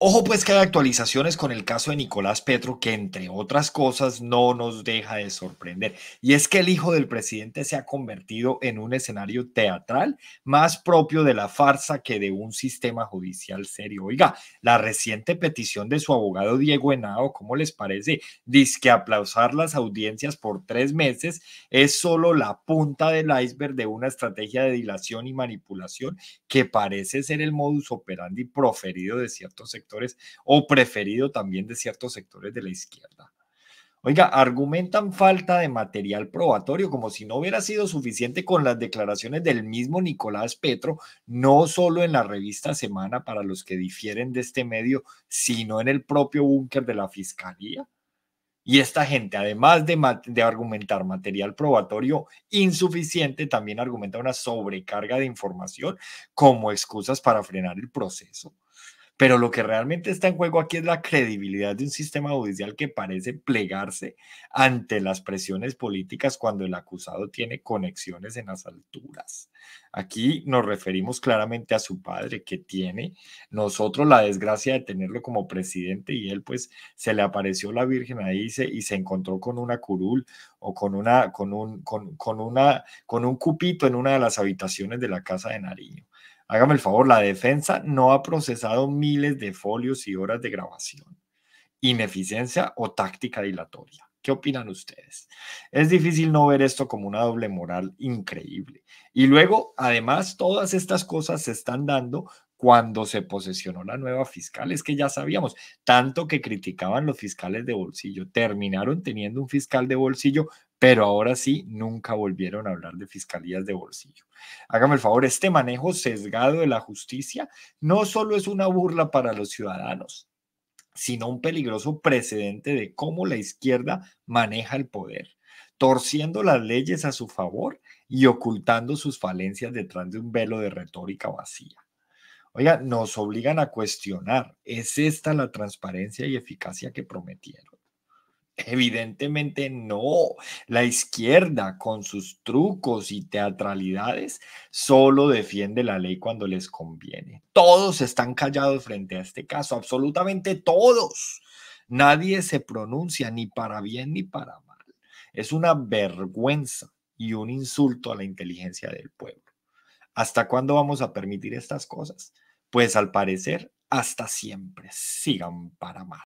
Ojo pues que hay actualizaciones con el caso de Nicolás Petro que entre otras cosas no nos deja de sorprender. Y es que el hijo del presidente se ha convertido en un escenario teatral más propio de la farsa que de un sistema judicial serio. Oiga, la reciente petición de su abogado Diego Henao, ¿cómo les parece? Dice que aplausar las audiencias por tres meses es solo la punta del iceberg de una estrategia de dilación y manipulación que parece ser el modus operandi proferido de ciertos sectores o preferido también de ciertos sectores de la izquierda. Oiga, argumentan falta de material probatorio, como si no hubiera sido suficiente con las declaraciones del mismo Nicolás Petro, no solo en la revista Semana para los que difieren de este medio, sino en el propio búnker de la Fiscalía. Y esta gente, además de argumentar material probatorio insuficiente, también argumenta una sobrecarga de información como excusas para frenar el proceso. Pero lo que realmente está en juego aquí es la credibilidad de un sistema judicial que parece plegarse ante las presiones políticas cuando el acusado tiene conexiones en las alturas. Aquí nos referimos claramente a su padre que tiene nosotros la desgracia de tenerlo como presidente y él pues se le apareció la Virgen ahí y se, encontró con una curul o con una con un con, con una con un cupito en una de las habitaciones de la casa de Nariño. Hágame el favor, la defensa no ha procesado miles de folios y horas de grabación. Ineficiencia o táctica dilatoria. ¿Qué opinan ustedes? Es difícil no ver esto como una doble moral increíble. Y luego, además, todas estas cosas se están dando cuando se posesionó la nueva fiscal, es que ya sabíamos, tanto que criticaban los fiscales de bolsillo, terminaron teniendo un fiscal de bolsillo pero ahora sí, nunca volvieron a hablar de fiscalías de bolsillo. Hágame el favor, este manejo sesgado de la justicia no solo es una burla para los ciudadanos, sino un peligroso precedente de cómo la izquierda maneja el poder, torciendo las leyes a su favor y ocultando sus falencias detrás de un velo de retórica vacía. Oiga, nos obligan a cuestionar, ¿es esta la transparencia y eficacia que prometieron? Evidentemente no. La izquierda, con sus trucos y teatralidades, solo defiende la ley cuando les conviene. Todos están callados frente a este caso, absolutamente todos. Nadie se pronuncia ni para bien ni para mal. Es una vergüenza y un insulto a la inteligencia del pueblo. ¿Hasta cuándo vamos a permitir estas cosas? Pues al parecer, hasta siempre. Sigan para mal.